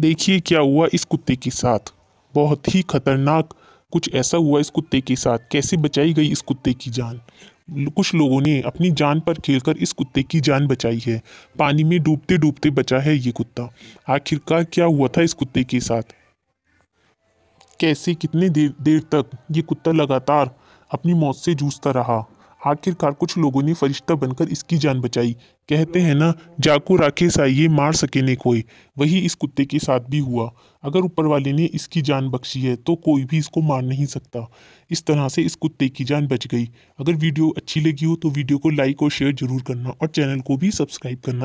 देखिए क्या हुआ इस कुत्ते के साथ बहुत ही खतरनाक कुछ ऐसा हुआ इस कुत्ते के साथ कैसे बचाई गई इस कुत्ते की जान कुछ लोगों ने अपनी जान पर खेलकर इस कुत्ते की जान बचाई है पानी में डूबते डूबते बचा है ये कुत्ता आखिरकार क्या हुआ था इस कुत्ते के साथ कैसे कितने देर देर तक ये कुत्ता लगातार अपनी मौत से जूझता रहा आखिरकार कुछ लोगों ने फरिश्ता बनकर इसकी जान बचाई कहते हैं ना जाको राखे साइये मार सके ने कोई वही इस कुत्ते के साथ भी हुआ अगर ऊपर वाले ने इसकी जान बख्शी है तो कोई भी इसको मार नहीं सकता इस तरह से इस कुत्ते की जान बच गई अगर वीडियो अच्छी लगी हो तो वीडियो को लाइक और शेयर जरूर करना और चैनल को भी सब्सक्राइब करना